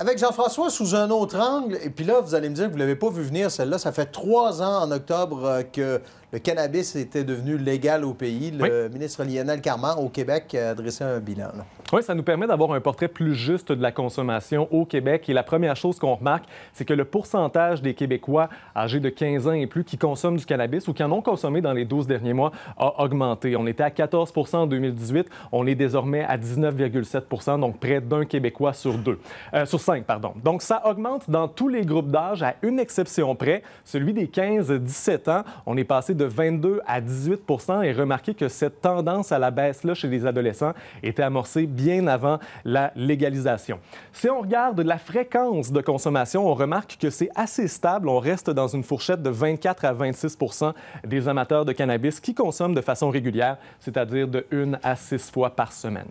Avec Jean-François sous un autre angle, et puis là, vous allez me dire que vous ne l'avez pas vu venir, celle-là. Ça fait trois ans en octobre euh, que le cannabis était devenu légal au pays. Le ministre Lionel Carman, au Québec, a dressé un bilan ça nous permet d'avoir un portrait plus juste de la consommation au Québec. Et la première chose qu'on remarque, c'est que le pourcentage des Québécois âgés de 15 ans et plus qui consomment du cannabis ou qui en ont consommé dans les 12 derniers mois a augmenté. On était à 14 en 2018. On est désormais à 19,7 donc près d'un Québécois sur deux. Euh, sur cinq, pardon. Donc, ça augmente dans tous les groupes d'âge à une exception près, celui des 15-17 ans. On est passé de 22 à 18 et remarquez que cette tendance à la baisse-là chez les adolescents était amorcée bien avant la légalisation. Si on regarde la fréquence de consommation, on remarque que c'est assez stable. On reste dans une fourchette de 24 à 26 des amateurs de cannabis qui consomment de façon régulière, c'est-à-dire de une à 6 fois par semaine.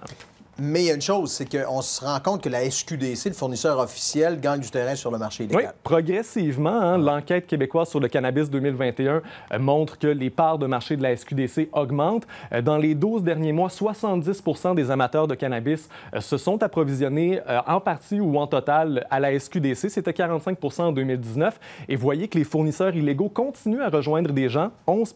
Mais il y a une chose, c'est qu'on se rend compte que la SQDC, le fournisseur officiel, gagne du terrain sur le marché illégal. Oui, progressivement, hein, l'enquête québécoise sur le cannabis 2021 euh, montre que les parts de marché de la SQDC augmentent. Euh, dans les 12 derniers mois, 70 des amateurs de cannabis euh, se sont approvisionnés en partie ou en total à la SQDC. C'était 45 en 2019. Et voyez que les fournisseurs illégaux continuent à rejoindre des gens. 11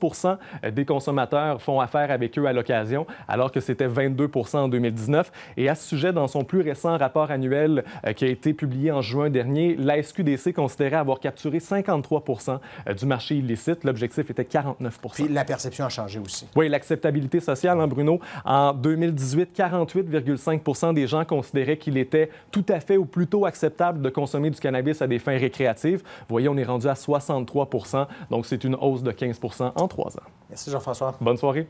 des consommateurs font affaire avec eux à l'occasion, alors que c'était 22 en 2019. Et à ce sujet, dans son plus récent rapport annuel euh, qui a été publié en juin dernier, la SQDC considérait avoir capturé 53 euh, du marché illicite. L'objectif était 49 Puis la perception a changé aussi. Oui, l'acceptabilité sociale, en hein, Bruno. En 2018, 48,5 des gens considéraient qu'il était tout à fait ou plutôt acceptable de consommer du cannabis à des fins récréatives. voyez, on est rendu à 63 donc c'est une hausse de 15 en trois ans. Merci Jean-François. Bonne soirée.